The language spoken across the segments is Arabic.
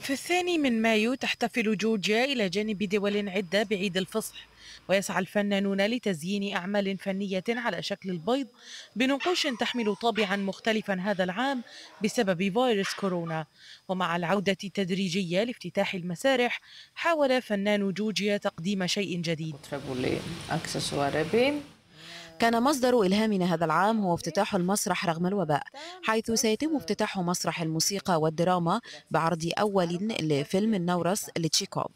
في الثاني من مايو تحتفل جورجيا إلى جانب دول عدة بعيد الفصح ويسعى الفنانون لتزيين أعمال فنية على شكل البيض بنقوش تحمل طابعا مختلفا هذا العام بسبب فيروس كورونا ومع العودة التدريجية لافتتاح المسارح حاول فنان جورجيا تقديم شيء جديد كان مصدر إلهامنا هذا العام هو افتتاح المسرح رغم الوباء حيث سيتم افتتاح مسرح الموسيقى والدراما بعرض أول لفيلم النورس لتشيكوف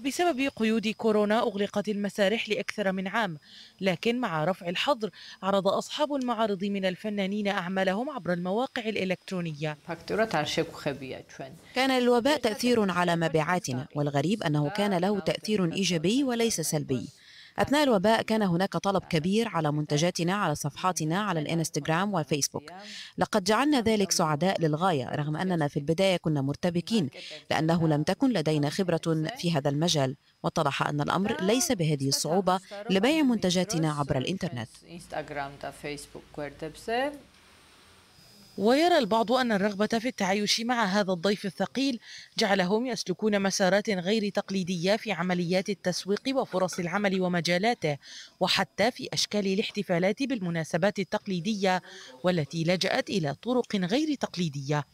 وبسبب قيود كورونا أغلقت المسارح لأكثر من عام لكن مع رفع الحظر عرض أصحاب المعارض من الفنانين أعمالهم عبر المواقع الإلكترونية كان الوباء تأثير على مبيعاتنا والغريب أنه كان له تأثير إيجابي وليس سلبي أثناء الوباء كان هناك طلب كبير على منتجاتنا على صفحاتنا على الانستغرام والفيسبوك لقد جعلنا ذلك سعداء للغاية رغم أننا في البداية كنا مرتبكين لأنه لم تكن لدينا خبرة في هذا المجال واتضح أن الأمر ليس بهذه الصعوبة لبيع منتجاتنا عبر الإنترنت ويرى البعض أن الرغبة في التعايش مع هذا الضيف الثقيل جعلهم يسلكون مسارات غير تقليدية في عمليات التسويق وفرص العمل ومجالاته وحتى في أشكال الاحتفالات بالمناسبات التقليدية والتي لجأت إلى طرق غير تقليدية